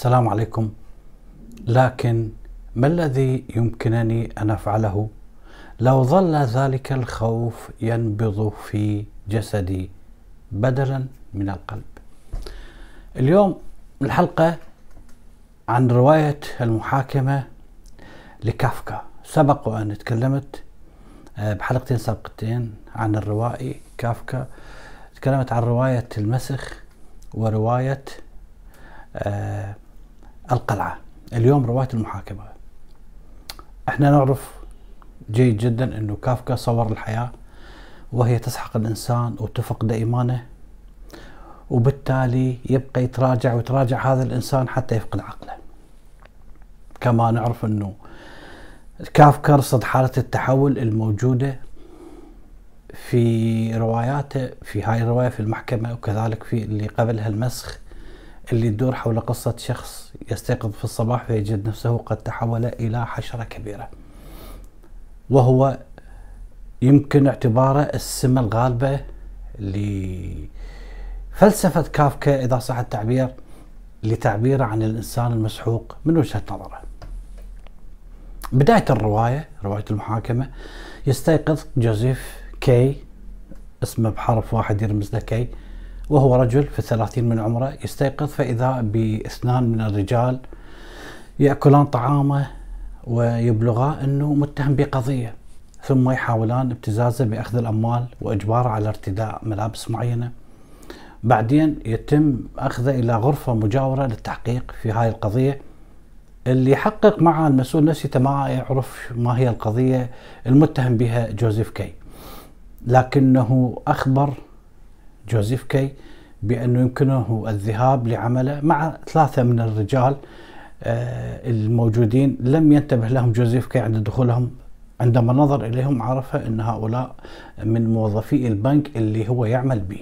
السلام عليكم لكن ما الذي يمكنني ان افعله لو ظل ذلك الخوف ينبض في جسدي بدلا من القلب اليوم الحلقه عن روايه المحاكمه لكافكا سبق وان تكلمت آه، بحلقتين سابقتين عن الروائي كافكا تكلمت عن روايه المسخ وروايه آه القلعة اليوم رواية المحاكمة احنا نعرف جيد جدا انه كافكا صور الحياة وهي تسحق الانسان وتفقد ايمانه وبالتالي يبقى يتراجع ويتراجع هذا الانسان حتى يفقد عقله كما نعرف انه كافكا رصد حالة التحول الموجودة في رواياته في هاي الرواية في المحكمة وكذلك في اللي قبلها المسخ اللي تدور حول قصة شخص يستيقظ في الصباح فيجد نفسه قد تحول إلى حشرة كبيرة وهو يمكن اعتباره السمة الغالبة لفلسفة كافكا إذا صح التعبير لتعبيره عن الإنسان المسحوق من وجهة نظره بداية الرواية رواية المحاكمة يستيقظ جوزيف كي اسمه بحرف واحد يرمز له كي وهو رجل في الثلاثين من عمره يستيقظ فإذا باثنان من الرجال يأكلان طعامه ويبلغا أنه متهم بقضية ثم يحاولان ابتزازه بأخذ الأموال وإجباره على ارتداء ملابس معينة بعدين يتم أخذه إلى غرفة مجاورة للتحقيق في هاي القضية اللي يحقق معه المسؤول نفسه ما يعرف ما هي القضية المتهم بها جوزيف كي لكنه أخبر جوزيف كي بأنه يمكنه الذهاب لعمله مع ثلاثة من الرجال آه، الموجودين لم ينتبه لهم جوزيف كي عند دخولهم عندما نظر إليهم عرف أن هؤلاء من موظفي البنك اللي هو يعمل به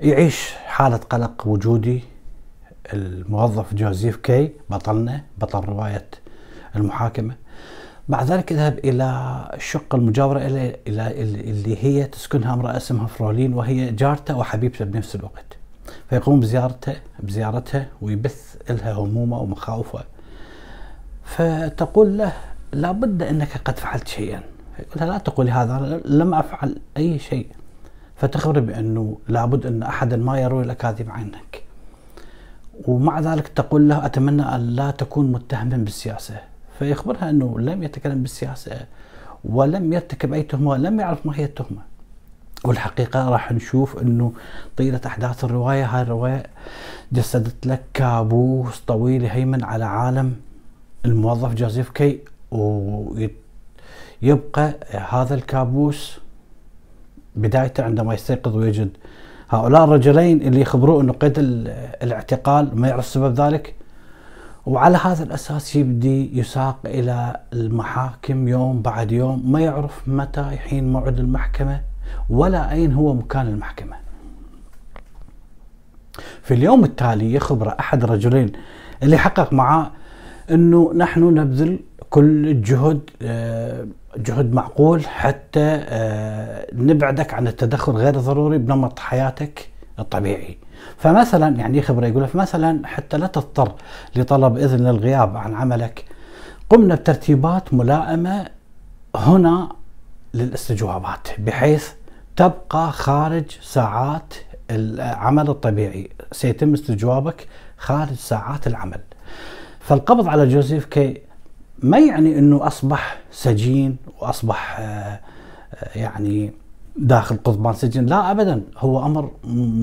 يعيش حالة قلق وجودي الموظف جوزيف كي بطلنا بطل رواية المحاكمة بعد ذلك اذهب إلى الشقة المجاورة إلى اللي هي تسكنها امرأة اسمها فرولين وهي جارته وحبيبته بنفس الوقت فيقوم بزيارته بزيارتها ويبث لها همومه ومخاوفه فتقول له لابد أنك قد فعلت شيئا يقول لها لا تقولي هذا لم أفعل أي شيء فتخبر بأنه لابد أن أحدا ما يروي الأكاذيب عنك ومع ذلك تقول له أتمنى أن لا تكون متهما بالسياسة فيخبرها أنه لم يتكلم بالسياسة ولم يرتكب أي تهمة ولم يعرف ما هي التهمة والحقيقة راح نشوف أنه طيلة أحداث الرواية هاي الرواية جسدت لك كابوس طويل يهيمن على عالم الموظف جوزيف كي ويبقى هذا الكابوس بدايته عندما يستيقظ ويجد هؤلاء الرجلين اللي يخبروه انه قيد الاعتقال ما يعرف سبب ذلك وعلى هذا الأساس يبدي يساق إلى المحاكم يوم بعد يوم ما يعرف متى يحين موعد المحكمة ولا أين هو مكان المحكمة في اليوم التالي يخبر أحد الرجلين اللي حقق معاه أنه نحن نبذل كل الجهد آه، جهد معقول حتى آه، نبعدك عن التدخل غير ضروري بنمط حياتك الطبيعي فمثلا يعني خبره يقول فمثلا حتى لا تضطر لطلب اذن للغياب عن عملك قمنا بترتيبات ملائمه هنا للاستجوابات بحيث تبقى خارج ساعات العمل الطبيعي سيتم استجوابك خارج ساعات العمل فالقبض على جوزيف كي ما يعني انه اصبح سجين واصبح آه، آه، يعني داخل قضبان سجن لا ابدا هو امر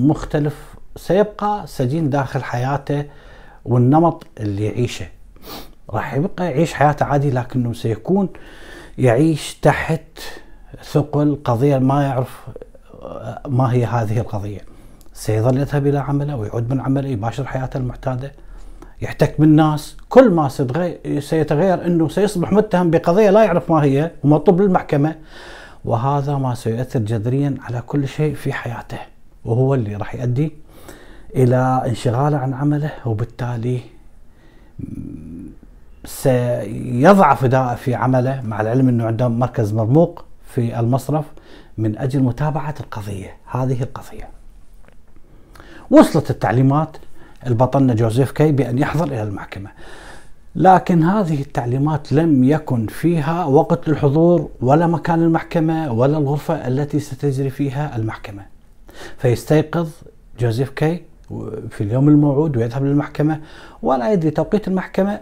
مختلف سيبقى سجين داخل حياته والنمط اللي يعيشه راح يبقى يعيش حياته عادي لكنه سيكون يعيش تحت ثقل قضية ما يعرف آه، ما هي هذه القضية سيظل يذهب إلى عمله ويعود من عمله يباشر حياته المعتادة يحتك بالناس كل ما سيتغير أنه سيصبح متهم بقضية لا يعرف ما هي ومطلوب للمحكمة وهذا ما سيؤثر جذريا على كل شيء في حياته وهو اللي راح يؤدي الى انشغاله عن عمله وبالتالي سيضعف اداءه في عمله مع العلم انه عندهم مركز مرموق في المصرف من اجل متابعه القضيه هذه القضيه. وصلت التعليمات البطلنا جوزيف كي بان يحضر الى المحكمه. لكن هذه التعليمات لم يكن فيها وقت للحضور ولا مكان المحكمه ولا الغرفه التي ستجري فيها المحكمه. فيستيقظ جوزيف كي في اليوم الموعود ويذهب للمحكمة ولا يدري توقيت المحكمة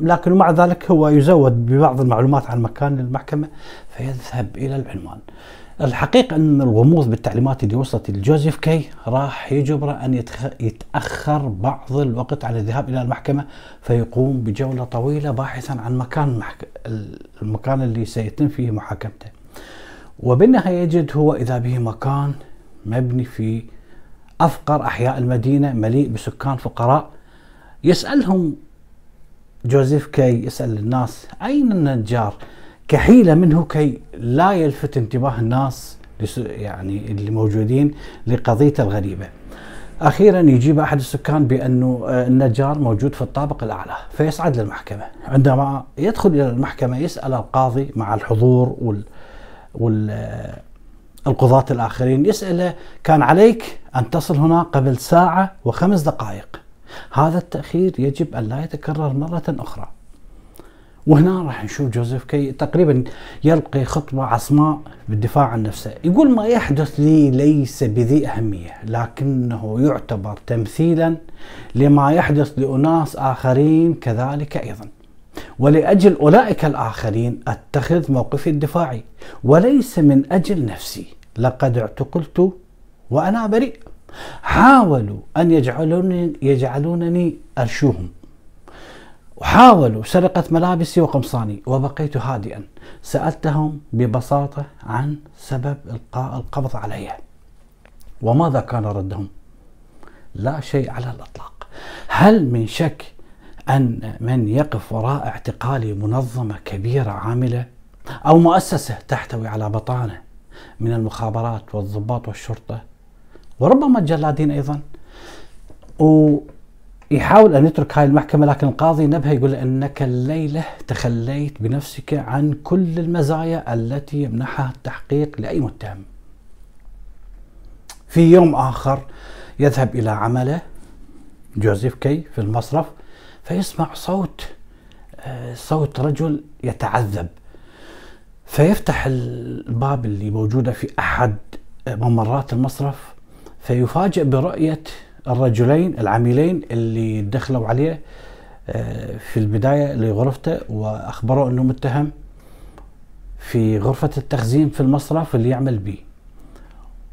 لكن مع ذلك هو يزود ببعض المعلومات عن مكان المحكمة فيذهب إلى العنوان الحقيقة أن الغموض بالتعليمات اللي وصلت لجوزيف كي راح يجبره أن يتأخر بعض الوقت على الذهاب إلى المحكمة فيقوم بجولة طويلة باحثا عن مكان المكان اللي سيتم فيه محاكمته وبالنهاية يجد هو إذا به مكان مبني في أفقر أحياء المدينة مليء بسكان فقراء يسألهم جوزيف كي يسأل الناس أين النجار كحيلة منه كي لا يلفت انتباه الناس يعني اللي موجودين لقضيته الغريبة أخيرا يجيب أحد السكان بأنه آه، النجار موجود في الطابق الأعلى فيصعد للمحكمة عندما يدخل إلى المحكمة يسأل القاضي مع الحضور وال, وال... آه، القضاة الآخرين يسأله كان عليك أن تصل هنا قبل ساعة وخمس دقائق هذا التأخير يجب أن لا يتكرر مرة أخرى وهنا راح نشوف جوزيف كي تقريبا يلقي خطبة عصماء بالدفاع عن نفسه يقول ما يحدث لي ليس بذي أهمية لكنه يعتبر تمثيلا لما يحدث لأناس آخرين كذلك أيضا ولأجل أولئك الآخرين أتخذ موقفي الدفاعي وليس من أجل نفسي لقد اعتقلت وأنا بريء حاولوا أن يجعلوني, يجعلونني أرشوهم حاولوا سرقة ملابسي وقمصاني وبقيت هادئا سألتهم ببساطة عن سبب إلقاء القبض علي وماذا كان ردهم لا شيء على الإطلاق هل من شك أن من يقف وراء اعتقالي منظمة كبيرة عاملة أو مؤسسة تحتوي على بطانة من المخابرات والضباط والشرطة وربما الجلادين أيضا ويحاول أن يترك هاي المحكمة لكن القاضي نبه يقول أنك الليلة تخليت بنفسك عن كل المزايا التي يمنحها التحقيق لأي متهم في يوم آخر يذهب إلى عمله جوزيف كي في المصرف فيسمع صوت آه، صوت رجل يتعذب فيفتح الباب اللي موجودة في أحد ممرات المصرف فيفاجئ برؤية الرجلين العميلين اللي دخلوا عليه آه، في البداية لغرفته وأخبروه أنه متهم في غرفة التخزين في المصرف اللي يعمل به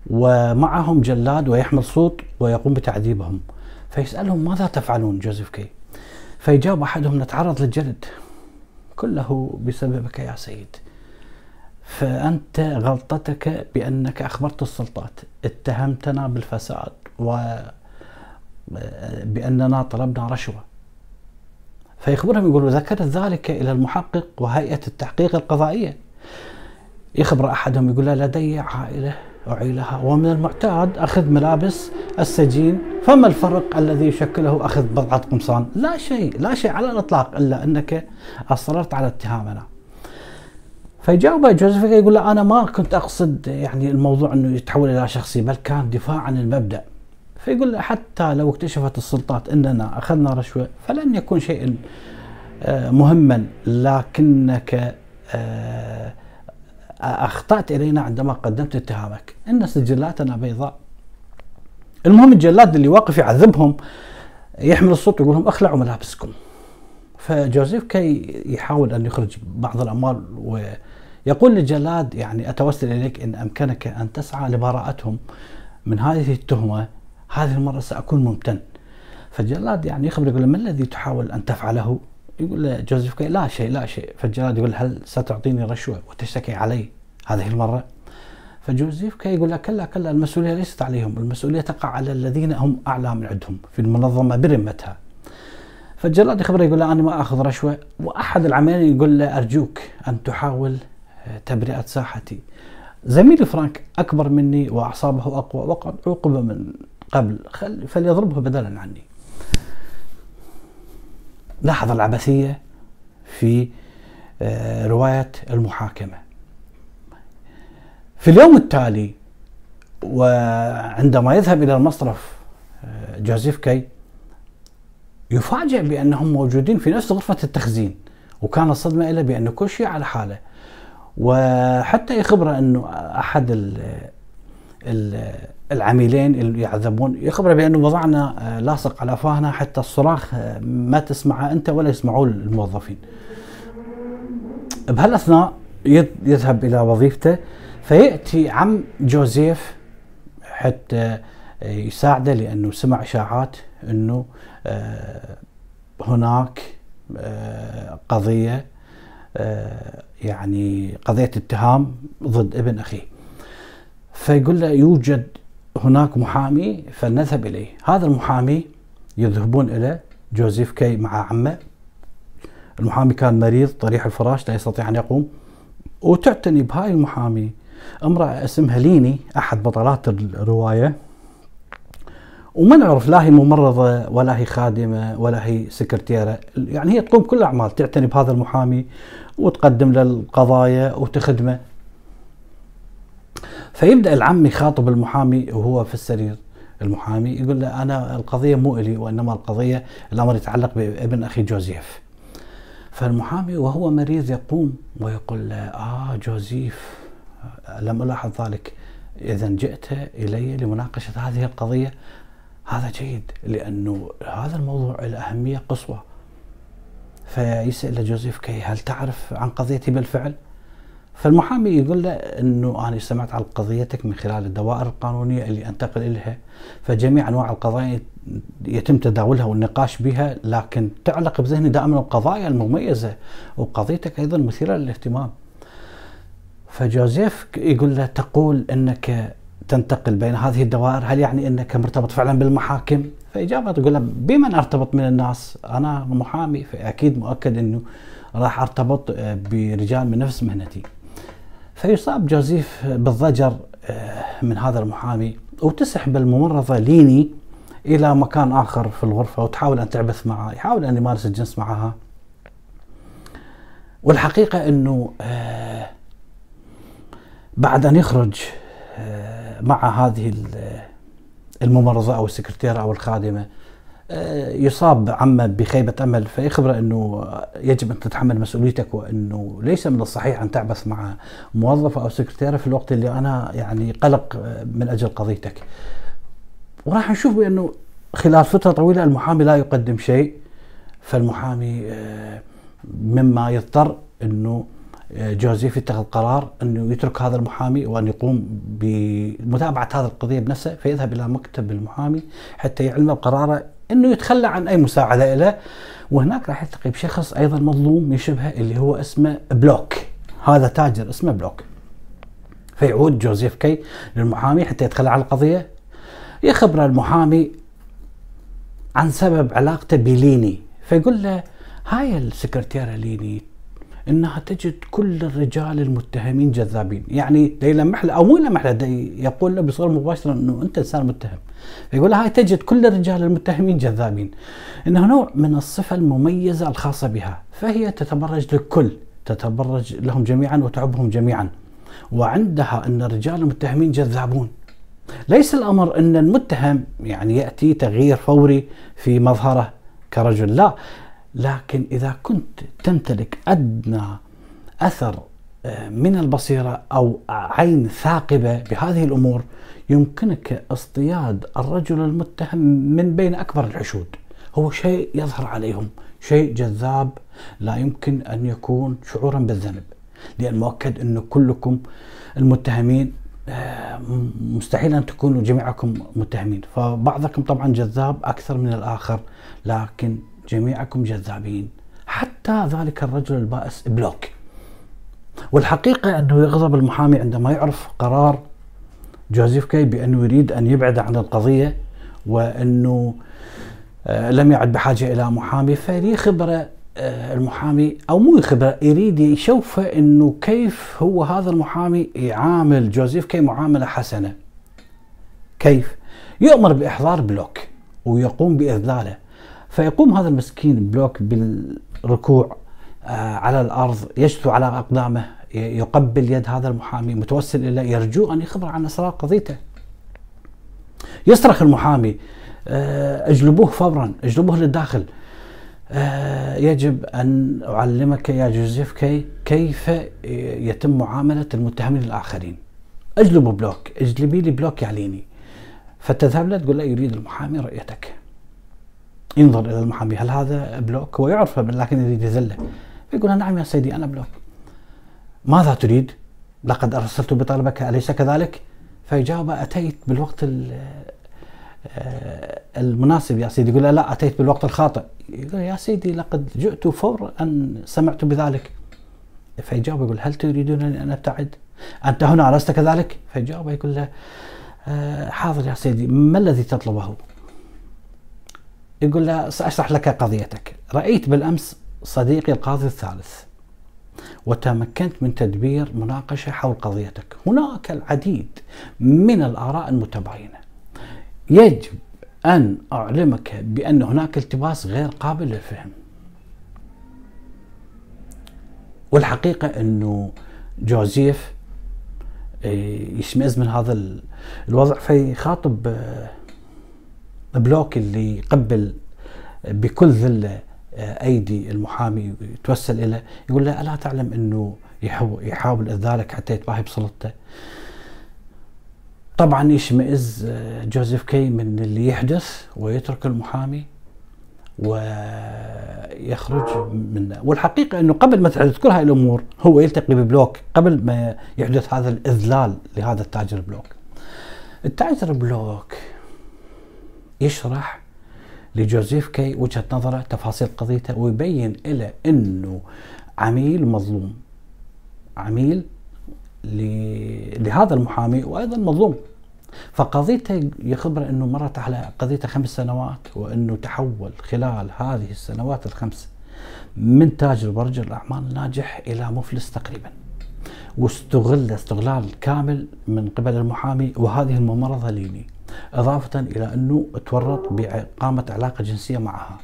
ومعهم جلاد ويحمل صوت ويقوم بتعذيبهم فيسألهم ماذا تفعلون جوزيف كي فيجاوب أحدهم نتعرض للجلد كله بسببك يا سيد فأنت غلطتك بأنك أخبرت السلطات اتهمتنا بالفساد و آه، بأننا طلبنا رشوة فيخبرهم يقولوا ذكرت ذلك إلى المحقق وهيئة التحقيق القضائية يخبر أحدهم يقول لدي عائلة أعيلها ومن المعتاد أخذ ملابس السجين فما الفرق الذي يشكله أخذ بضعة قمصان لا شيء لا شيء على الإطلاق إلا أنك أصررت على اتهامنا فيجاوبه جوزيف يقول له انا ما كنت اقصد يعني الموضوع انه يتحول الى شخصي بل كان دفاع عن المبدا فيقول له حتى لو اكتشفت السلطات اننا اخذنا رشوه فلن يكون شيء آه، مهما لكنك آه، آه، اخطات الينا عندما قدمت اتهامك ان سجلاتنا بيضاء المهم الجلاد اللي واقف يعذبهم يحمل الصوت ويقول لهم اخلعوا ملابسكم فجوزيف كي يحاول ان يخرج بعض الاموال و... يقول الجلاد يعني أتوسل إليك إن أمكنك أن تسعى لبراءتهم من هذه التهمة هذه المرة سأكون ممتن فالجلاد يعني يخبر يقول له ما الذي تحاول أن تفعله يقول له جوزيف كي لا شيء لا شيء فالجلاد يقول هل ستعطيني رشوة وتشتكي علي هذه المرة فجوزيف كي يقول له كلا كلا المسؤولية ليست عليهم المسؤولية تقع على الذين هم أعلى من عندهم في المنظمة برمتها فالجلاد يخبره يقول له أنا ما أخذ رشوة وأحد العمالين يقول له أرجوك أن تحاول تبرئة ساحتي زميلي فرانك أكبر مني وأعصابه أقوى وقد عوقب من قبل خل فليضربه بدلا عني لاحظ العبثية في آه، رواية المحاكمة في اليوم التالي وعندما يذهب إلى المصرف آه، جوزيف كي يفاجئ بأنهم موجودين في نفس غرفة التخزين وكانت الصدمة إلى بأن كل شيء على حاله وحتى يخبره أنه أحد الـ الـ العميلين اللي يعذبون يخبره بأنه وضعنا لاصق على فاهنا حتى الصراخ ما تسمعه أنت ولا يسمعوه الموظفين بهالأثناء يذهب إلى وظيفته فيأتي عم جوزيف حتى يساعده لأنه سمع إشاعات أنه آه، هناك آه، قضية آه، يعني قضية اتهام ضد ابن أخيه فيقول له يوجد هناك محامي فلنذهب إليه هذا المحامي يذهبون إلى جوزيف كي مع عمه المحامي كان مريض طريح الفراش لا يستطيع أن يقوم وتعتني بهاي المحامي امرأة اسمها ليني أحد بطلات الرواية وما نعرف لا هي ممرضة ولا هي خادمة ولا هي سكرتيرة يعني هي تقوم كل الأعمال تعتني بهذا المحامي وتقدم له القضايا وتخدمه فيبدأ العم يخاطب المحامي وهو في السرير المحامي يقول له أنا القضية مو إلي وإنما القضية الأمر يتعلق بابن أخي جوزيف فالمحامي وهو مريض يقوم ويقول له آه جوزيف لم ألاحظ ذلك إذا جئت إلي لمناقشة هذه القضية هذا جيد لأنه هذا الموضوع له أهمية قصوى فيسأل جوزيف كي هل تعرف عن قضيتي بالفعل؟ فالمحامي يقول له انه انا سمعت عن قضيتك من خلال الدوائر القانونيه اللي انتقل اليها فجميع انواع القضايا يتم تداولها والنقاش بها لكن تعلق بذهني دائما القضايا المميزه وقضيتك ايضا مثيره للاهتمام. فجوزيف يقول له تقول انك تنتقل بين هذه الدوائر هل يعني انك مرتبط فعلا بالمحاكم؟ فاجابه تقول بمن ارتبط من الناس؟ انا محامي فاكيد مؤكد انه راح ارتبط آه، برجال من نفس مهنتي. فيصاب جوزيف بالضجر آه، من هذا المحامي وتسحب الممرضه ليني الى مكان اخر في الغرفه وتحاول ان تعبث معها يحاول ان يمارس الجنس معها. والحقيقه انه آه، بعد ان يخرج مع هذه الممرضة أو السكرتيرة أو الخادمة آه، يصاب عما بخيبة أمل فيخبره أنه يجب أن تتحمل مسؤوليتك وأنه ليس من الصحيح أن تعبث مع موظفة أو سكرتيرة في الوقت اللي أنا يعني قلق آه، من أجل قضيتك وراح نشوف بأنه خلال فترة طويلة المحامي لا يقدم شيء فالمحامي آه، مما يضطر أنه جوزيف يتخذ قرار انه يترك هذا المحامي وان يقوم بمتابعه هذه القضيه بنفسه فيذهب الى مكتب المحامي حتى يعلمه بقراره انه يتخلى عن اي مساعده له وهناك راح يلتقي بشخص ايضا مظلوم يشبهه اللي هو اسمه بلوك هذا تاجر اسمه بلوك فيعود جوزيف كي للمحامي حتى يتخلى عن القضيه يخبر المحامي عن سبب علاقته بليني فيقول له هاي السكرتيرة ليني انها تجد كل الرجال المتهمين جذابين، يعني يلمح له او مو يلمح له يقول له بصوره مباشره انه انت انسان متهم. يقول له هاي تجد كل الرجال المتهمين جذابين. انه نوع من الصفه المميزه الخاصه بها، فهي تتبرج للكل، تتبرج لهم جميعا وتعبهم جميعا. وعندها ان الرجال المتهمين جذابون. ليس الامر ان المتهم يعني ياتي تغيير فوري في مظهره كرجل، لا، لكن إذا كنت تمتلك أدنى أثر آه، من البصيرة أو عين ثاقبة بهذه الأمور يمكنك اصطياد الرجل المتهم من بين أكبر الحشود هو شيء يظهر عليهم شيء جذاب لا يمكن أن يكون شعورا بالذنب لأن مؤكد أن كلكم المتهمين آه، مستحيل أن تكونوا جميعكم متهمين فبعضكم طبعا جذاب أكثر من الآخر لكن جميعكم جذابين حتى ذلك الرجل البائس بلوك والحقيقة أنه يغضب المحامي عندما يعرف قرار جوزيف كي بأنه يريد أن يبعد عن القضية وأنه آه، لم يعد بحاجة إلى محامي فلي خبرة آه، المحامي أو مو خبرة يريد يشوفه أنه كيف هو هذا المحامي يعامل جوزيف كي معاملة حسنة كيف؟ يؤمر بإحضار بلوك ويقوم بإذلاله فيقوم هذا المسكين بلوك بالركوع آه، على الارض يجثو على اقدامه يقبل يد هذا المحامي متوسل اليه يرجو ان يخبر عن اسرار قضيته. يصرخ المحامي آه، اجلبوه فورا اجلبوه للداخل آه، يجب ان اعلمك يا جوزيف كي كيف يتم معامله المتهمين الاخرين. اجلبوا بلوك اجلبي لي بلوك يعليني. فتذهب له تقول له يريد المحامي رؤيتك. ينظر الى المحامي هل هذا بلوك؟ هو يعرفه لكن يريد يذله فيقول نعم يا سيدي انا بلوك ماذا تريد؟ لقد ارسلت بطلبك اليس كذلك؟ فيجاوب اتيت بالوقت آه، المناسب يا سيدي يقول لا اتيت بالوقت الخاطئ يقول يا سيدي لقد جئت فور ان سمعت بذلك فيجاوب يقول هل تريدونني ان ابتعد؟ انت هنا الست كذلك؟ فيجاوب يقول له آه، حاضر يا سيدي ما الذي تطلبه؟ يقول له سأشرح لك قضيتك رأيت بالأمس صديقي القاضي الثالث وتمكنت من تدبير مناقشة حول قضيتك هناك العديد من الآراء المتباينة يجب أن أعلمك بأن هناك التباس غير قابل للفهم والحقيقة أنه جوزيف إيه، يشمئز من هذا الوضع فيخاطب آه، بلوك اللي يقبل بكل ذله آه، ايدي المحامي يتوسل اليه يقول له الا تعلم انه يحاول اذالك حتى يتباهي بسلطته طبعا يشمئز آه، جوزيف كي من اللي يحدث ويترك المحامي ويخرج منه والحقيقه انه قبل ما تحدث كل هاي الامور هو يلتقي ببلوك قبل ما يحدث هذا الاذلال لهذا التاجر بلوك التاجر بلوك يشرح لجوزيف كي وجهه نظره تفاصيل قضيته ويبين له انه عميل مظلوم عميل لهذا المحامي وايضا مظلوم فقضيته يخبره انه مرت على قضيته خمس سنوات وانه تحول خلال هذه السنوات الخمس من تاجر ورجل اعمال ناجح الى مفلس تقريبا واستغل استغلال كامل من قبل المحامي وهذه الممرضه ليني إضافة إلى أنه تورط بإقامة علاقة جنسية معها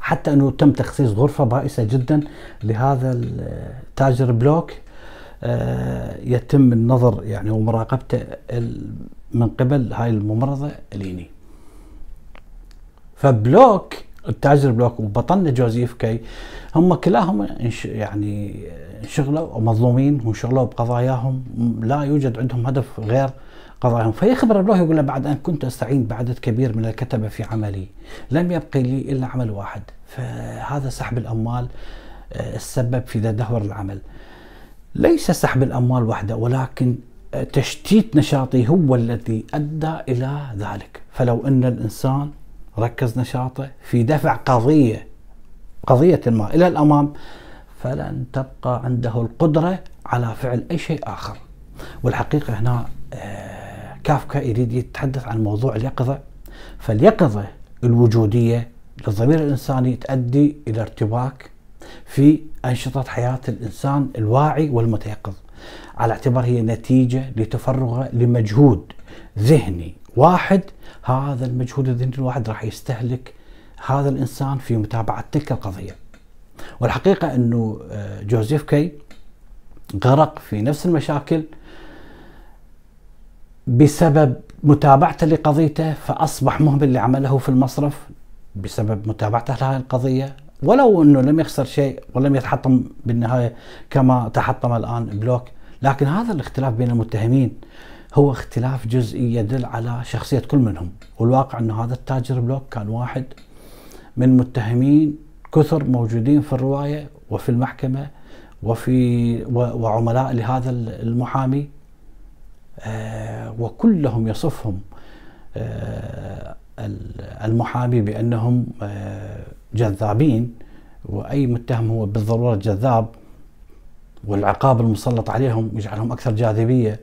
حتى أنه تم تخصيص غرفة بائسة جدا لهذا التاجر بلوك آه، يتم النظر يعني ومراقبته من قبل هاي الممرضة ليني فبلوك التاجر بلوك وبطلنا جوزيف كي هم كلاهم يعني انشغلوا مظلومين وانشغلوا بقضاياهم لا يوجد عندهم هدف غير قضاهم فيخبر الله يقول له بعد أن كنت أستعين بعدد كبير من الكتبة في عملي لم يبق لي إلا عمل واحد فهذا سحب الأموال آه، السبب في تدهور العمل ليس سحب الأموال وحده ولكن آه، تشتيت نشاطي هو الذي أدى إلى ذلك فلو أن الإنسان ركز نشاطه في دفع قضية قضية ما إلى الأمام فلن تبقى عنده القدرة على فعل أي شيء آخر والحقيقة هنا آه، كافكا يريد يتحدث عن موضوع اليقظة فاليقظة الوجودية للضمير الإنساني تؤدي إلى ارتباك في أنشطة حياة الإنسان الواعي والمتيقظ على اعتبار هي نتيجة لتفرغه لمجهود ذهني واحد هذا المجهود الذهني الواحد راح يستهلك هذا الإنسان في متابعة تلك القضية والحقيقة أنه آه، جوزيف كي غرق في نفس المشاكل بسبب متابعته لقضيته فأصبح مهمل لعمله في المصرف بسبب متابعته لهذه القضية ولو أنه لم يخسر شيء ولم يتحطم بالنهاية كما تحطم الآن بلوك لكن هذا الاختلاف بين المتهمين هو اختلاف جزئي يدل على شخصية كل منهم والواقع انه هذا التاجر بلوك كان واحد من متهمين كثر موجودين في الرواية وفي المحكمة وفي وعملاء لهذا المحامي آه، وكلهم يصفهم آه، المحامي بأنهم آه، جذابين وأي متهم هو بالضرورة جذاب والعقاب المسلط عليهم يجعلهم أكثر جاذبية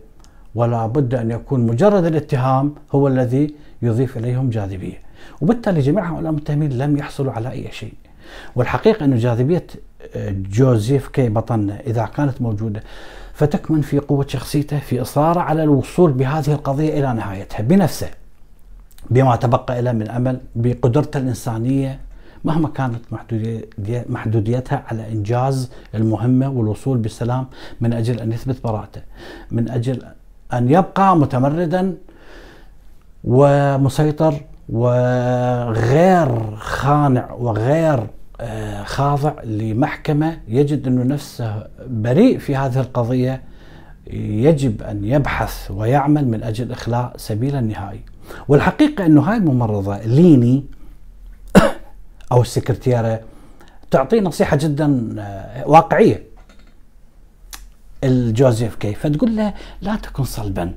ولا بد أن يكون مجرد الاتهام هو الذي يضيف إليهم جاذبية وبالتالي جميع هؤلاء المتهمين لم يحصلوا على أي شيء والحقيقة أن جاذبية جوزيف كي بطن إذا كانت موجودة فتكمن في قوة شخصيته في إصراره على الوصول بهذه القضية إلى نهايتها بنفسه بما تبقى له من أمل بقدرته الإنسانية مهما كانت محدوديتها على إنجاز المهمة والوصول بالسلام من أجل أن يثبت براءته من أجل أن يبقى متمردا ومسيطر وغير خانع وغير خاضع لمحكمة يجد أنه نفسه بريء في هذه القضية يجب أن يبحث ويعمل من أجل إخلاء سبيل النهائي والحقيقة أنه هاي الممرضة ليني أو السكرتيرة تعطي نصيحة جدا آه، واقعية الجوزيف كيف فتقول له لا تكن صلبا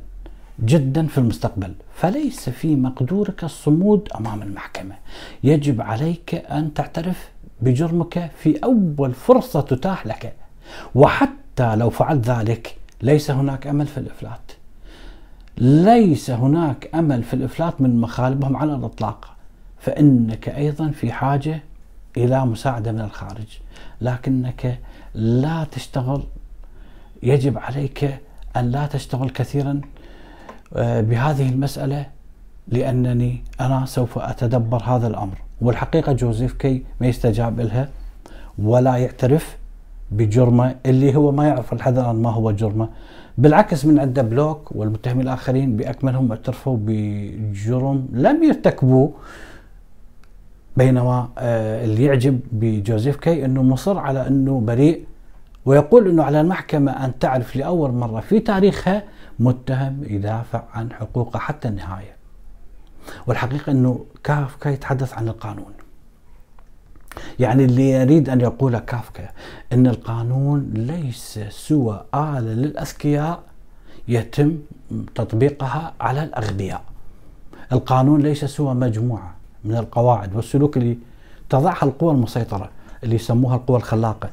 جدا في المستقبل فليس في مقدورك الصمود أمام المحكمة يجب عليك أن تعترف بجرمك في أول فرصة تتاح لك وحتى لو فعلت ذلك ليس هناك أمل في الإفلات ليس هناك أمل في الإفلات من مخالبهم على الإطلاق فإنك أيضا في حاجة إلى مساعدة من الخارج لكنك لا تشتغل يجب عليك أن لا تشتغل كثيرا آه، بهذه المسألة لأنني أنا سوف أتدبر هذا الأمر وبالحقيقة جوزيف كي ما يستجاب لها ولا يعترف بجرمه اللي هو ما يعرف لحد الان ما هو جرمه بالعكس من عنده بلوك والمتهمين الاخرين باكملهم اعترفوا بجرم لم يرتكبوه بينما آه، اللي يعجب بجوزيف كي انه مصر على انه بريء ويقول انه على المحكمه ان تعرف لاول مره في تاريخها متهم يدافع عن حقوقه حتى النهايه والحقيقة أنه كافكا يتحدث عن القانون يعني اللي يريد أن يقول كافكا أن القانون ليس سوى آلة للأذكياء يتم تطبيقها على الأغبياء القانون ليس سوى مجموعة من القواعد والسلوك اللي تضعها القوى المسيطرة اللي يسموها القوى الخلاقة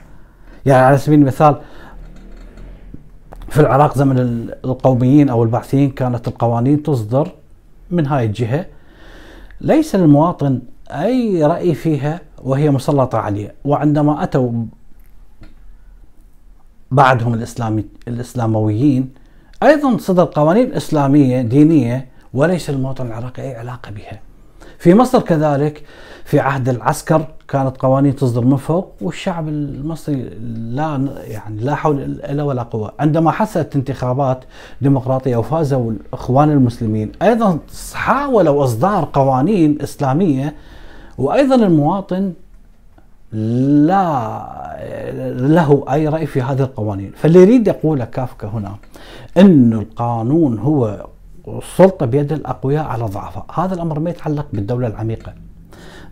يعني على سبيل المثال في العراق زمن القوميين أو البعثيين كانت القوانين تصدر من هاي الجهة ليس للمواطن أي رأي فيها وهي مسلطة عليه وعندما أتوا بعدهم الإسلامي الإسلامويين أيضا صدر قوانين إسلامية دينية وليس المواطن العراقي أي علاقة بها في مصر كذلك في عهد العسكر كانت قوانين تصدر من فوق والشعب المصري لا يعني لا حول له ولا قوه، عندما حصلت انتخابات ديمقراطيه وفازوا الاخوان المسلمين ايضا حاولوا اصدار قوانين اسلاميه وايضا المواطن لا له اي راي في هذه القوانين، فاللي يريد يقوله كافكا هنا ان القانون هو السلطة بيد الأقوياء على الضعفاء هذا الأمر ما يتعلق بالدولة العميقة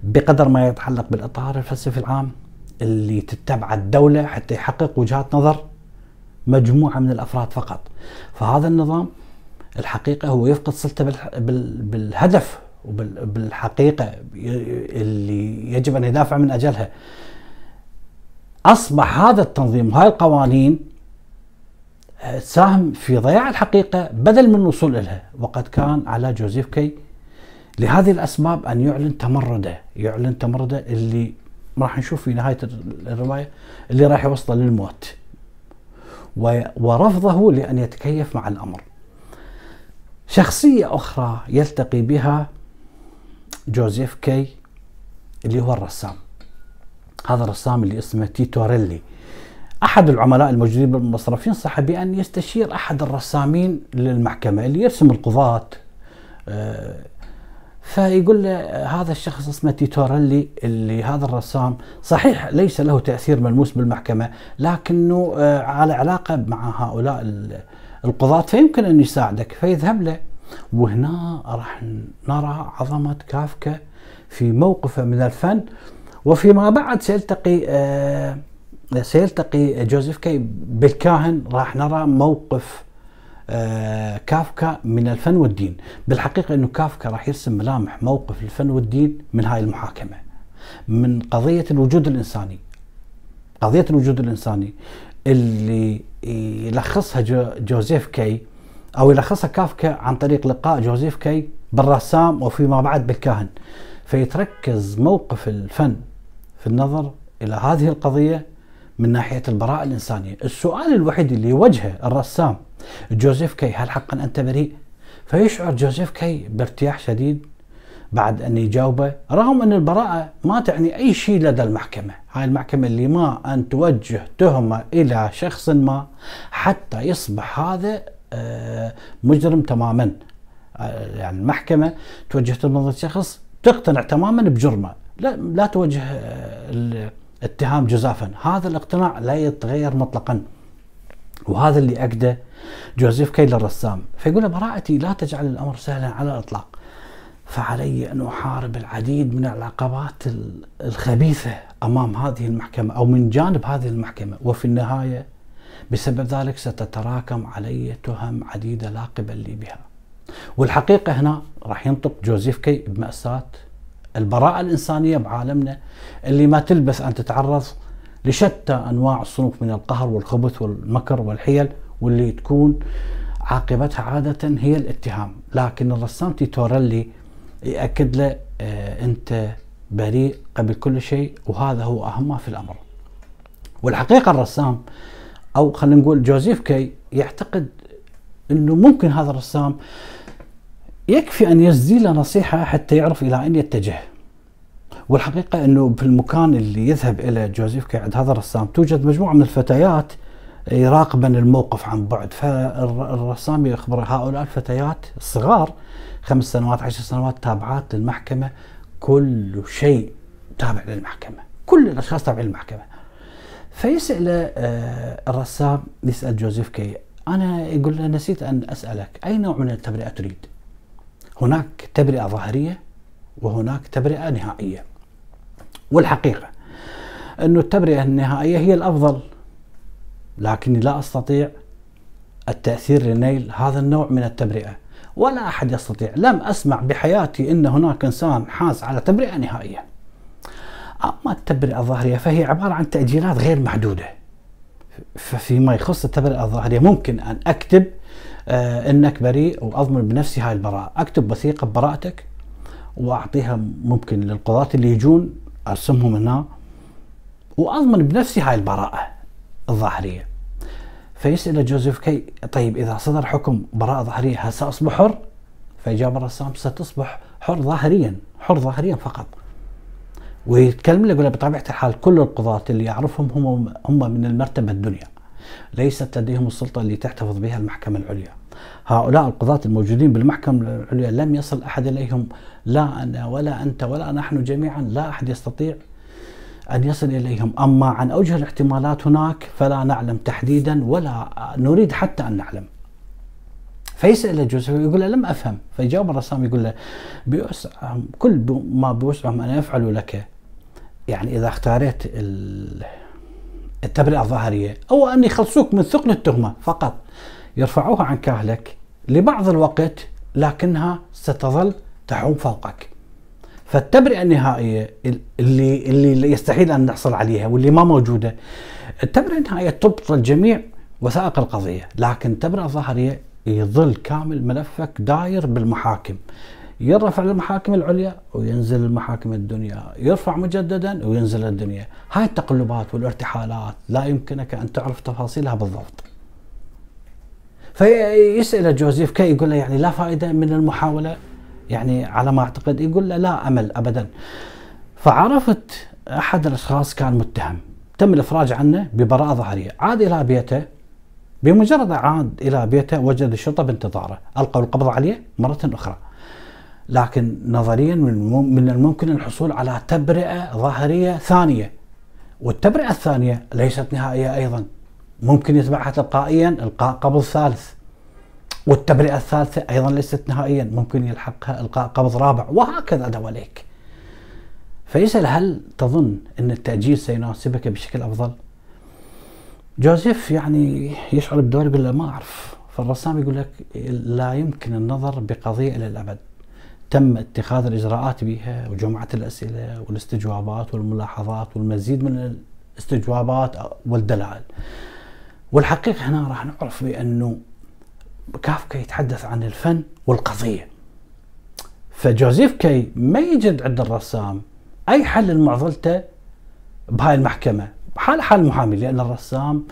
بقدر ما يتعلق بالإطار الفلسفي العام اللي تتبعه الدولة حتى يحقق وجهات نظر مجموعة من الأفراد فقط فهذا النظام الحقيقة هو يفقد صلته بالهدف وبالحقيقة اللي يجب أن يدافع من أجلها أصبح هذا التنظيم وهذه القوانين ساهم في ضياع الحقيقة بدل من الوصول إليها وقد كان على جوزيف كي لهذه الأسباب أن يعلن تمرده يعلن تمرده اللي راح نشوف في نهاية الرواية اللي راح يوصله للموت ورفضه لأن يتكيف مع الأمر شخصية أخرى يلتقي بها جوزيف كي اللي هو الرسام هذا الرسام اللي اسمه تيتوريلي احد العملاء الموجودين بالمصرفين صح بان يستشير احد الرسامين للمحكمه اللي يرسم القضاه آه، فيقول له هذا الشخص اسمه تيتورالي اللي هذا الرسام صحيح ليس له تاثير ملموس بالمحكمه لكنه آه، على علاقه مع هؤلاء القضاة فيمكن ان يساعدك فيذهب له وهنا راح نرى عظمه كافكا في موقفه من الفن وفيما بعد سيلتقي آه سيلتقي جوزيف كي بالكاهن راح نرى موقف آه، كافكا من الفن والدين بالحقيقة أنه كافكا راح يرسم ملامح موقف الفن والدين من هاي المحاكمة من قضية الوجود الإنساني قضية الوجود الإنساني اللي يلخصها جوزيف كي أو يلخصها كافكا عن طريق لقاء جوزيف كي بالرسام وفيما بعد بالكاهن فيتركز موقف الفن في النظر إلى هذه القضية من ناحية البراءة الإنسانية السؤال الوحيد اللي يوجهه الرسام جوزيف كي هل حقا أنت بريء؟ فيشعر جوزيف كي بارتياح شديد بعد أن يجاوبه رغم أن البراءة ما تعني أي شيء لدى المحكمة هاي المحكمة اللي ما أن توجه تهمة إلى شخص ما حتى يصبح هذا آه، مجرم تماما آه، يعني المحكمة توجه تهمة شخص تقتنع تماما بجرمه لا لا توجه آه، اتهام جزافا هذا الاقتناع لا يتغير مطلقا وهذا اللي أكده جوزيف كيل الرسام فيقول براءتي لا تجعل الأمر سهلا على الإطلاق فعلي أن أحارب العديد من العقبات الخبيثة أمام هذه المحكمة أو من جانب هذه المحكمة وفي النهاية بسبب ذلك ستتراكم علي تهم عديدة لا قبل لي بها والحقيقة هنا راح ينطق جوزيف كي بمأساة البراءة الإنسانية بعالمنا اللي ما تلبس أن تتعرض لشتى أنواع الصنوف من القهر والخبث والمكر والحيل واللي تكون عاقبتها عادة هي الاتهام لكن الرسام تيتوريلي يأكد له آه، أنت بريء قبل كل شيء وهذا هو أهم ما في الأمر والحقيقة الرسام أو خلينا نقول جوزيف كي يعتقد أنه ممكن هذا الرسام يكفي أن يزيل نصيحة حتى يعرف إلى أين يتجه والحقيقة أنه في المكان اللي يذهب إلى جوزيف كعد هذا الرسام توجد مجموعة من الفتيات يراقبن الموقف عن بعد فالرسام يخبر هؤلاء الفتيات الصغار خمس سنوات عشر سنوات تابعات للمحكمة كل شيء تابع للمحكمة كل الأشخاص تابعين للمحكمة فيسأل آه، الرسام يسأل جوزيف كي أنا يقول له نسيت أن أسألك أي نوع من التبرئة تريد هناك تبرئة ظاهرية وهناك تبرئة نهائية والحقيقة أن التبرئة النهائية هي الأفضل لكني لا أستطيع التأثير لنيل هذا النوع من التبرئة ولا أحد يستطيع لم أسمع بحياتي أن هناك إنسان حاز على تبرئة نهائية أما التبرئة الظاهرية فهي عبارة عن تأجيلات غير محدودة ففيما يخص التبرئة الظاهرية ممكن أن أكتب آه، انك بريء واضمن بنفسي هاي البراءه، اكتب وثيقه ببراءتك واعطيها ممكن للقضاة اللي يجون ارسمهم هنا واضمن بنفسي هاي البراءه الظاهريه. فيسال جوزيف كي طيب اذا صدر حكم براءه ظاهريه هل ساصبح حر؟ فاجاب الرسام ستصبح حر ظاهريا، حر ظاهريا فقط. ويتكلم له يقول بطبيعه الحال كل القضاة اللي يعرفهم هم هم من المرتبه الدنيا. ليست لديهم السلطة اللي تحتفظ بها المحكمة العليا هؤلاء القضاة الموجودين بالمحكمة العليا لم يصل أحد إليهم لا أنا ولا أنت ولا نحن جميعا لا أحد يستطيع أن يصل إليهم أما عن أوجه الاحتمالات هناك فلا نعلم تحديدا ولا نريد حتى أن نعلم فيسأل جوزيف يقول له لم أفهم فيجاوب الرسام يقول له بوسعهم كل ما بوسعهم أن يفعلوا لك يعني إذا اختاريت ال التبرئة الظاهرية أو أن يخلصوك من ثقل التهمة فقط يرفعوها عن كاهلك لبعض الوقت لكنها ستظل تحوم فوقك فالتبرئة النهائية اللي اللي يستحيل أن نحصل عليها واللي ما موجودة التبرئة النهائية تبطل جميع وثائق القضية لكن التبرئة الظاهرية يظل كامل ملفك داير بالمحاكم يرفع للمحاكم العليا وينزل المحاكم الدنيا يرفع مجددا وينزل الدنيا هاي التقلبات والارتحالات لا يمكنك أن تعرف تفاصيلها بالضبط فيسأل جوزيف كي يقول له يعني لا فائدة من المحاولة يعني على ما أعتقد يقول له لا أمل أبدا فعرفت أحد الأشخاص كان متهم تم الإفراج عنه ببراءة ظهرية عاد إلى بيته بمجرد عاد إلى بيته وجد الشرطة بانتظاره ألقوا القبض عليه مرة أخرى لكن نظريا من الممكن الحصول على تبرئه ظاهريه ثانيه والتبرئه الثانيه ليست نهائيه ايضا ممكن يتبعها تلقائيا القاء قبض ثالث والتبرئه الثالثه ايضا ليست نهائيا ممكن يلحقها القاء قبض رابع وهكذا دواليك فيسال هل تظن ان التاجيل سيناسبك بشكل افضل؟ جوزيف يعني يشعر بدور يقول ما اعرف فالرسام يقول لك لا يمكن النظر بقضيه الى الابد تم اتخاذ الاجراءات بها وجمعه الاسئله والاستجوابات والملاحظات والمزيد من الاستجوابات والدلائل. والحقيقه هنا راح نعرف بانه كافكا يتحدث عن الفن والقضيه. فجوزيف كي ما يجد عند الرسام اي حل لمعضلته بهاي المحكمه حال حال محامي لأن الرسام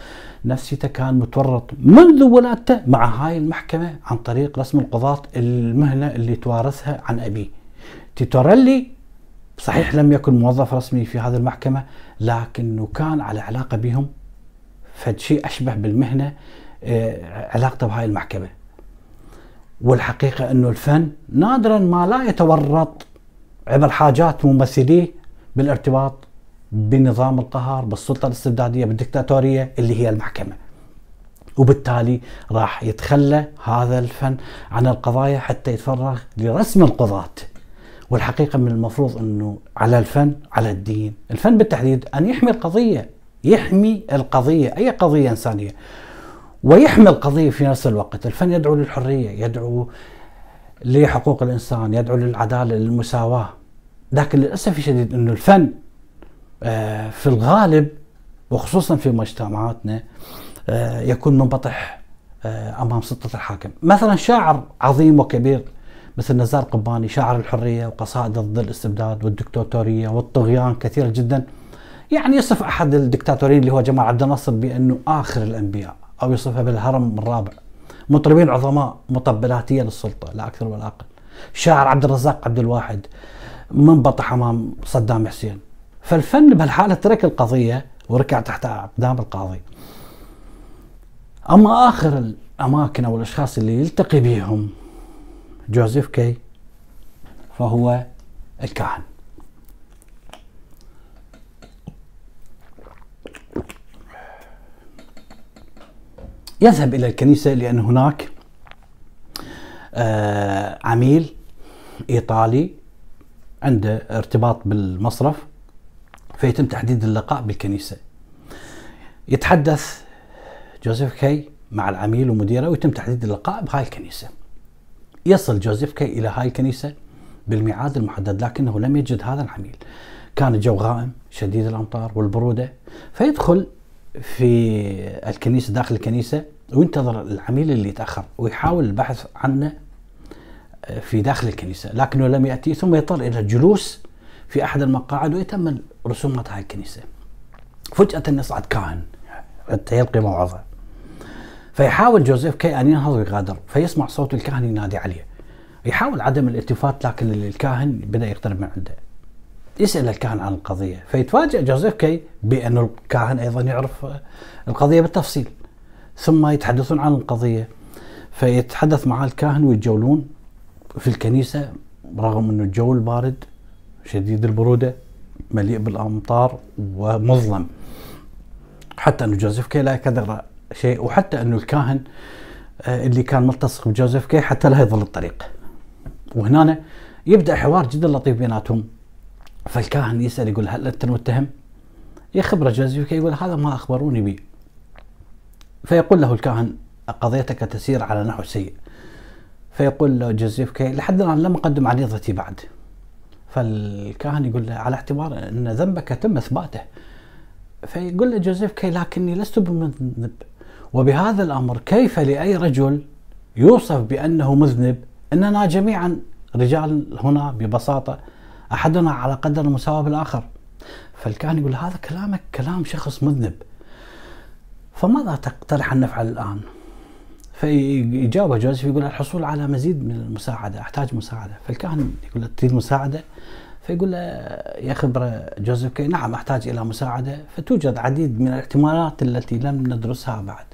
نفسيته كان متورط منذ ولادته مع هاي المحكمة عن طريق رسم القضاة المهنة اللي توارثها عن أبيه تيتوريلي صحيح لم يكن موظف رسمي في هذه المحكمة لكنه كان على علاقة بهم فشيء أشبه بالمهنة آه، علاقته بهاي المحكمة والحقيقة أنه الفن نادرا ما لا يتورط عبر حاجات ممثليه بالارتباط بنظام القهر بالسلطة الاستبدادية بالدكتاتورية اللي هي المحكمة وبالتالي راح يتخلى هذا الفن عن القضايا حتى يتفرغ لرسم القضاة والحقيقة من المفروض أنه على الفن على الدين الفن بالتحديد أن يحمي القضية يحمي القضية أي قضية إنسانية ويحمي القضية في نفس الوقت الفن يدعو للحرية يدعو لحقوق الإنسان يدعو للعدالة للمساواة لكن للأسف الشديد أنه الفن آه، في الغالب وخصوصا في مجتمعاتنا آه، يكون منبطح آه، امام سلطه الحاكم، مثلا شاعر عظيم وكبير مثل نزار قباني شاعر الحريه وقصائد ضد الاستبداد والدكتاتوريه والطغيان كثير جدا يعني يصف احد الدكتاتورين اللي هو جمال عبد الناصر بانه اخر الانبياء او يصفها بالهرم الرابع مطربين عظماء مطبلاتيه للسلطه لا اكثر ولا اقل شاعر عبد الرزاق عبد الواحد منبطح امام صدام حسين فالفن بهالحالة ترك القضية وركع تحت أقدام القاضي أما آخر الأماكن أو الأشخاص اللي يلتقي بهم جوزيف كي فهو الكاهن يذهب إلى الكنيسة لأن هناك آه، عميل إيطالي عنده ارتباط بالمصرف فيتم تحديد اللقاء بالكنيسة يتحدث جوزيف كي مع العميل ومديره ويتم تحديد اللقاء بهاي الكنيسة يصل جوزيف كي إلى هاي الكنيسة بالميعاد المحدد لكنه لم يجد هذا العميل كان الجو غائم شديد الأمطار والبرودة فيدخل في الكنيسة داخل الكنيسة وينتظر العميل اللي تأخر ويحاول البحث عنه آه، في داخل الكنيسة لكنه لم يأتي ثم يضطر إلى الجلوس في أحد المقاعد ويتم رسومات هاي الكنيسة فجأة يصعد كاهن حتى يلقي موعظة فيحاول جوزيف كي أن ينهض ويغادر فيسمع صوت الكاهن ينادي عليه يحاول عدم الالتفات لكن الكاهن بدأ يقترب من عنده يسأل الكاهن عن القضية فيتفاجئ جوزيف كي بأن الكاهن أيضا يعرف القضية بالتفصيل ثم يتحدثون عن القضية فيتحدث مع الكاهن ويتجولون في الكنيسة رغم أنه الجو البارد شديد البرودة مليء بالامطار ومظلم حتى انه جوزيف كي لا يقدر شيء وحتى انه الكاهن آه، اللي كان ملتصق بجوزيف كي حتى لا يظل الطريق وهنا يبدا حوار جدا لطيف بيناتهم فالكاهن يسال يقول هل انت المتهم؟ يخبره جوزيف كي يقول هذا ما اخبروني به فيقول له الكاهن قضيتك تسير على نحو سيء فيقول له جوزيف كي لحد الان لم اقدم عريضتي بعد فالكاهن يقول له على اعتبار ان ذنبك تم اثباته فيقول له جوزيف كي لكني لست بمذنب وبهذا الامر كيف لاي رجل يوصف بانه مذنب اننا جميعا رجال هنا ببساطه احدنا على قدر المساواه بالاخر فالكاهن يقول هذا كلامك كلام شخص مذنب فماذا تقترح ان نفعل الان؟ فيجاوبه جوزيف يقول الحصول على مزيد من المساعدة أحتاج مساعدة فالكاهن يقول له تريد مساعدة فيقول له يا خبرة جوزيف كي نعم أحتاج إلى مساعدة فتوجد عديد من الاحتمالات التي لم ندرسها بعد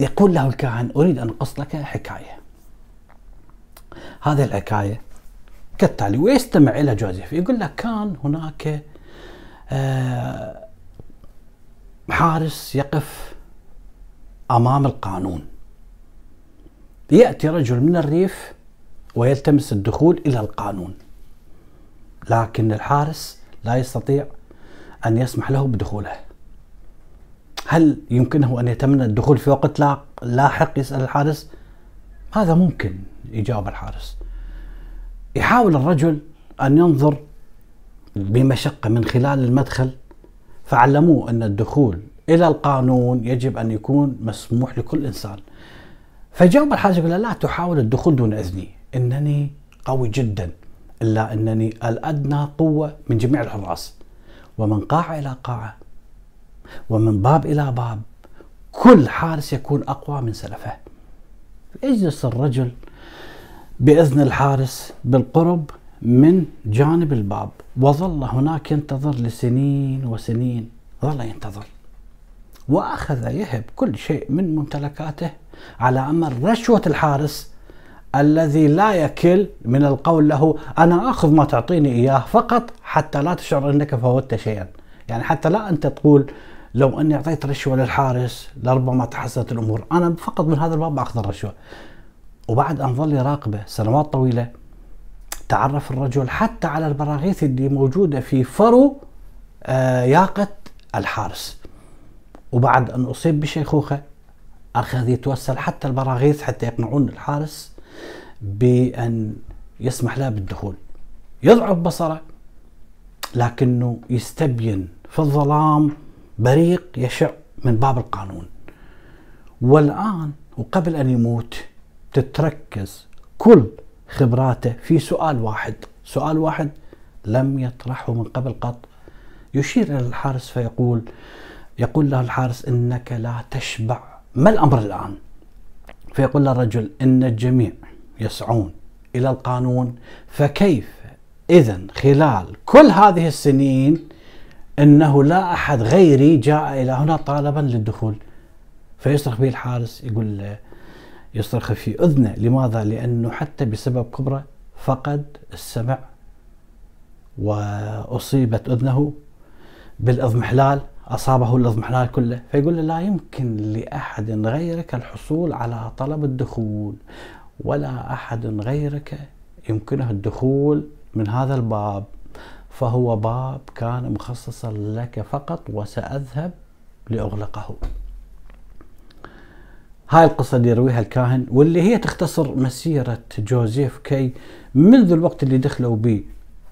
يقول له الكاهن أريد أن أقص لك حكاية هذه الحكاية كالتالي ويستمع إلى جوزيف يقول له كان هناك آه، حارس يقف أمام القانون يأتي رجل من الريف ويلتمس الدخول إلى القانون لكن الحارس لا يستطيع أن يسمح له بدخوله هل يمكنه أن يتمنى الدخول في وقت لاحق يسأل الحارس هذا ممكن يجاوب الحارس يحاول الرجل أن ينظر بمشقة من خلال المدخل فعلموه أن الدخول إلى القانون يجب أن يكون مسموح لكل إنسان فجاوب الحاج يقول لا تحاول الدخول دون اذني انني قوي جدا الا انني الادنى قوه من جميع الحراس ومن قاعه الى قاعه ومن باب الى باب كل حارس يكون اقوى من سلفه يجلس الرجل باذن الحارس بالقرب من جانب الباب وظل هناك ينتظر لسنين وسنين ظل ينتظر واخذ يهب كل شيء من ممتلكاته على امر رشوه الحارس الذي لا يكل من القول له انا اخذ ما تعطيني اياه فقط حتى لا تشعر انك فوتت شيئا يعني حتى لا انت تقول لو اني اعطيت رشوه للحارس لربما تحسنت الامور انا فقط من هذا الباب اخذ الرشوه وبعد ان ظل يراقبه سنوات طويله تعرف الرجل حتى على البراغيث اللي موجوده في فرو آه، ياقه الحارس وبعد ان اصيب بالشيخوخه أخذ يتوسل حتى البراغيث حتى يقنعون الحارس بأن يسمح له بالدخول يضعف بصره لكنه يستبين في الظلام بريق يشع من باب القانون والآن وقبل أن يموت تتركز كل خبراته في سؤال واحد سؤال واحد لم يطرحه من قبل قط يشير إلى الحارس فيقول يقول له الحارس إنك لا تشبع ما الأمر الآن؟ فيقول الرجل إن الجميع يسعون إلى القانون فكيف إذا خلال كل هذه السنين أنه لا أحد غيري جاء إلى هنا طالبا للدخول فيصرخ به الحارس يقول له يصرخ في أذنه لماذا؟ لأنه حتى بسبب كبره فقد السمع وأصيبت أذنه بالإضمحلال أصابه الاضمحلال كله فيقول له لا يمكن لأحد غيرك الحصول على طلب الدخول ولا أحد غيرك يمكنه الدخول من هذا الباب فهو باب كان مخصصا لك فقط وسأذهب لأغلقه هاي القصة اللي يرويها الكاهن واللي هي تختصر مسيرة جوزيف كي منذ الوقت اللي دخلوا به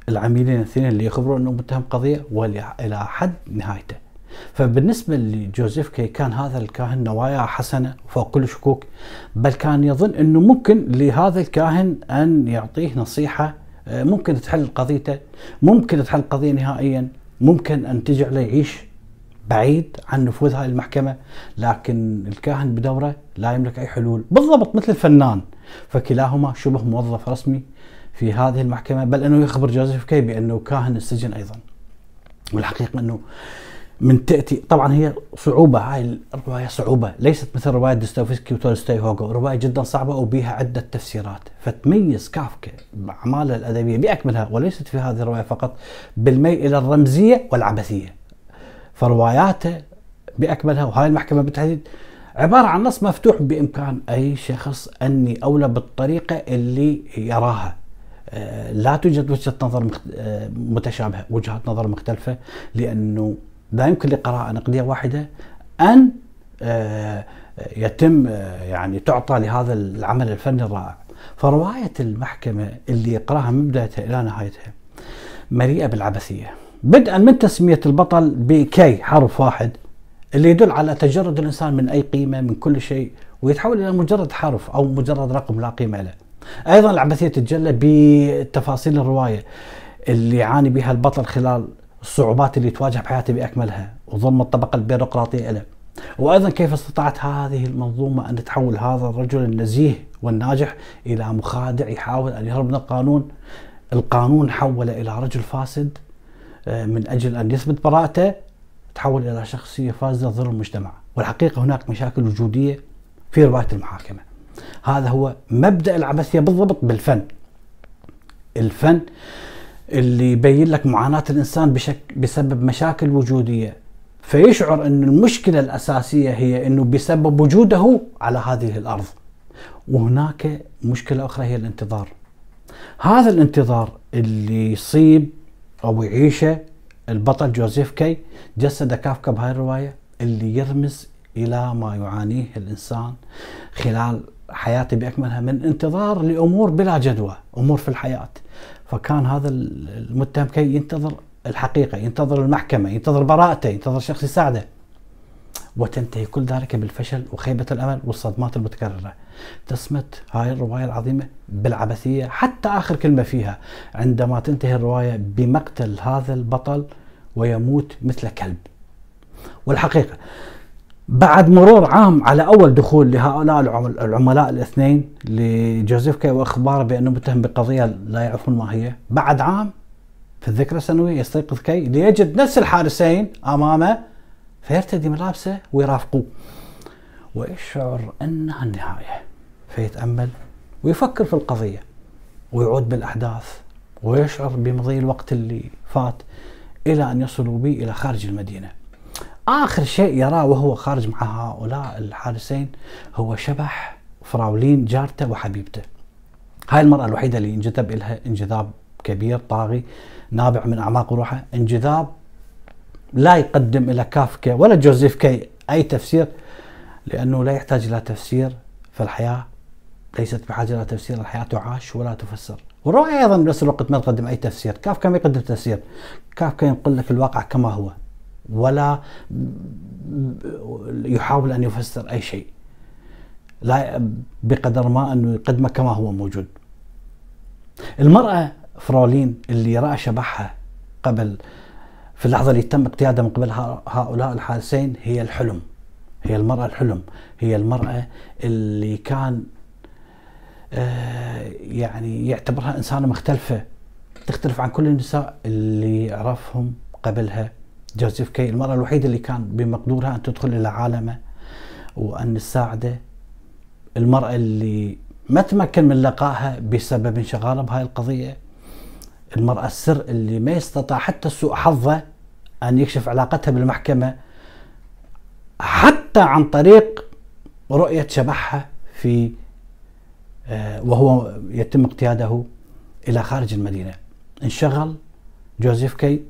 العميلين الاثنين اللي يخبرون انه متهم قضية والى حد نهايته فبالنسبة لجوزيف كي كان هذا الكاهن نوايا حسنة فوق كل شكوك بل كان يظن أنه ممكن لهذا الكاهن أن يعطيه نصيحة آه، ممكن تحل قضيته ممكن تحل القضية نهائيا ممكن أن تجعله يعيش بعيد عن نفوذ هذه المحكمة لكن الكاهن بدوره لا يملك أي حلول بالضبط مثل الفنان فكلاهما شبه موظف رسمي في هذه المحكمة بل أنه يخبر جوزيف كي بأنه كاهن السجن أيضا والحقيقة أنه من تأتي طبعا هي صعوبة هاي الرواية صعوبة ليست مثل رواية دوستويفسكي وتولستوي هوجو رواية جدا صعبة وبها عدة تفسيرات فتميز كافكا باعماله الأدبية بأكملها وليست في هذه الرواية فقط بالميل إلى الرمزية والعبثية فرواياته بأكملها وهاي المحكمة بالتحديد عبارة عن نص مفتوح بإمكان أي شخص أني أولى بالطريقة اللي يراها آه، لا توجد وجهة نظر آه، متشابهة وجهات نظر مختلفة لأنه لا يمكن لقراءة نقدية واحدة أن آه، يتم آه، يعني تعطى لهذا العمل الفني الرائع فرواية المحكمة اللي يقراها من بدايتها إلى نهايتها مليئة بالعبثية بدءا من تسمية البطل بكي حرف واحد اللي يدل على تجرد الإنسان من أي قيمة من كل شيء ويتحول إلى مجرد حرف أو مجرد رقم لا قيمة له أيضا العبثية تتجلى بتفاصيل الرواية اللي يعاني بها البطل خلال الصعوبات اللي تواجه بحياتي بأكملها وظلم الطبقة البيروقراطية له وأيضا كيف استطاعت هذه المنظومة أن تحول هذا الرجل النزيه والناجح إلى مخادع يحاول أن يهرب من القانون القانون حوله إلى رجل فاسد آه، من أجل أن يثبت براءته تحول إلى شخصية فاسدة تضر المجتمع والحقيقة هناك مشاكل وجودية في رواية المحاكمة هذا هو مبدأ العبثية بالضبط بالفن الفن اللي يبين لك معاناه الانسان بشك بسبب مشاكل وجوديه فيشعر ان المشكله الاساسيه هي انه بسبب وجوده على هذه الارض وهناك مشكله اخرى هي الانتظار هذا الانتظار اللي يصيب او يعيشه البطل جوزيف كي جسد كافكا بهاي الروايه اللي يرمز الى ما يعانيه الانسان خلال حياتي باكملها من انتظار لامور بلا جدوى امور في الحياه فكان هذا المتهم كي ينتظر الحقيقه ينتظر المحكمه ينتظر براءته ينتظر شخص يساعده وتنتهي كل ذلك بالفشل وخيبه الامل والصدمات المتكرره تسمت هاي الروايه العظيمه بالعبثيه حتى اخر كلمه فيها عندما تنتهي الروايه بمقتل هذا البطل ويموت مثل كلب والحقيقه بعد مرور عام على اول دخول لهؤلاء العملاء الاثنين لجوزيف كي واخباره بانه متهم بقضيه لا يعرفون ما هي، بعد عام في الذكرى السنويه يستيقظ كي ليجد نفس الحارسين امامه فيرتدي ملابسه ويرافقوه. ويشعر انها النهايه فيتامل ويفكر في القضيه ويعود بالاحداث ويشعر بمضي الوقت اللي فات الى ان يصلوا به الى خارج المدينه. آخر شيء يراه وهو خارج مع هؤلاء الحارسين هو شبح فراولين جارته وحبيبته هاي المرأة الوحيدة اللي انجذب إلها انجذاب كبير طاغي نابع من أعماق روحه انجذاب لا يقدم إلى كافكا ولا جوزيف كي أي تفسير لأنه لا يحتاج إلى تفسير فالحياة ليست بحاجة إلى تفسير الحياة تعاش ولا تفسر والرواية أيضا بنفس الوقت ما تقدم أي تفسير كافكا ما يقدم تفسير كافكا ينقل لك الواقع كما هو ولا يحاول ان يفسر اي شيء لا بقدر ما انه يقدمه كما هو موجود المراه فرولين اللي راى شبحها قبل في اللحظه اللي تم اقتيادها من قبل هؤلاء الحارسين هي الحلم هي المراه الحلم هي المراه اللي كان آه، يعني يعتبرها انسانه مختلفه تختلف عن كل النساء اللي عرفهم قبلها جوزيف كي المرأة الوحيدة اللي كان بمقدورها أن تدخل إلى عالمه وأن تساعده المرأة اللي ما تمكن من لقائها بسبب انشغاله بهاي القضية المرأة السر اللي ما يستطاع حتى سوء حظه أن يكشف علاقتها بالمحكمة حتى عن طريق رؤية شبحها في آه، وهو يتم اقتياده إلى خارج المدينة انشغل جوزيف كي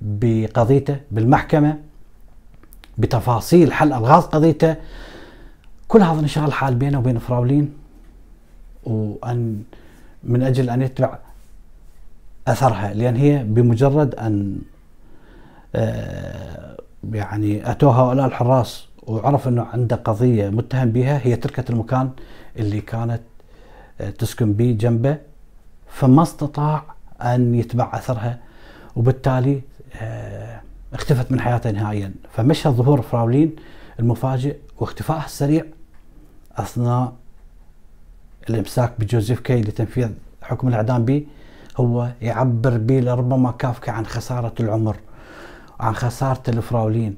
بقضيته بالمحكمة بتفاصيل حل ألغاز قضيته كل هذا انشغل حال بينه وبين فراولين وأن من أجل أن يتبع أثرها لأن هي بمجرد أن آه، يعني أتوها هؤلاء الحراس وعرف أنه عنده قضية متهم بها هي تركت المكان اللي كانت آه، تسكن به جنبه فما استطاع أن يتبع أثرها وبالتالي آه، اختفت من حياته نهائيا فمشهد ظهور فراولين المفاجئ واختفائه السريع اثناء الامساك بجوزيف كي لتنفيذ حكم الاعدام به هو يعبر به لربما كافكا عن خساره العمر عن خسارته لفراولين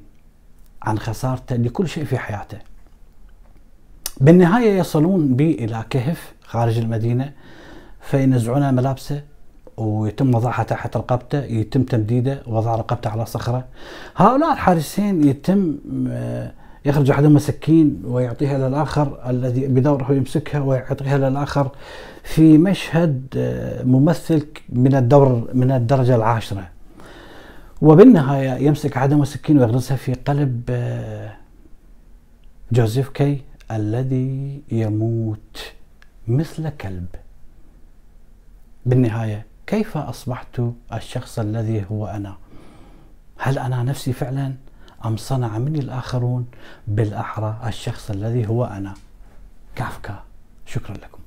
عن خسارته لكل شيء في حياته بالنهايه يصلون به الى كهف خارج المدينه فينزعون ملابسه ويتم وضعها تحت رقبته يتم تمديده وضع رقبته على صخرة هؤلاء الحارسين يتم آه، يخرج احدهما سكين ويعطيها للاخر الذي بدوره يمسكها ويعطيها للاخر في مشهد آه، ممثل من الدور من الدرجه العاشره وبالنهايه يمسك عدم سكين ويغرسها في قلب آه، جوزيف كي الذي يموت مثل كلب بالنهايه كيف اصبحت الشخص الذي هو انا هل انا نفسي فعلا ام صنع مني الاخرون بالاحرى الشخص الذي هو انا كافكا شكرا لكم